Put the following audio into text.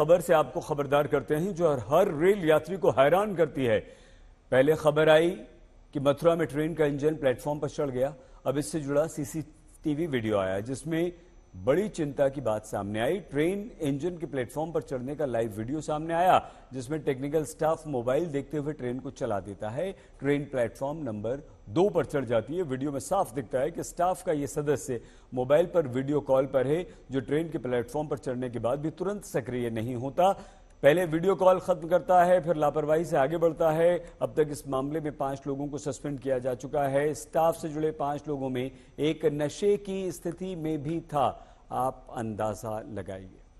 खबर से आपको खबरदार करते हैं जो हर रेल यात्री को हैरान करती है पहले खबर आई कि मथुरा में ट्रेन का इंजन प्लेटफॉर्म पर चढ़ गया अब इससे जुड़ा सीसीटीवी वीडियो आया जिसमें बड़ी चिंता की बात सामने आई ट्रेन इंजन के प्लेटफॉर्म पर चढ़ने का लाइव वीडियो सामने आया जिसमें टेक्निकल स्टाफ मोबाइल देखते हुए ट्रेन को चला देता है ट्रेन प्लेटफॉर्म नंबर दो पर चढ़ जाती है वीडियो में साफ दिखता है कि स्टाफ का यह सदस्य मोबाइल पर वीडियो कॉल पर है जो ट्रेन के प्लेटफॉर्म पर चढ़ने के बाद भी तुरंत सक्रिय नहीं होता पहले वीडियो कॉल खत्म करता है फिर लापरवाही से आगे बढ़ता है अब तक इस मामले में पांच लोगों को सस्पेंड किया जा चुका है स्टाफ से जुड़े पांच लोगों में एक नशे की स्थिति में भी था आप अंदाजा लगाइए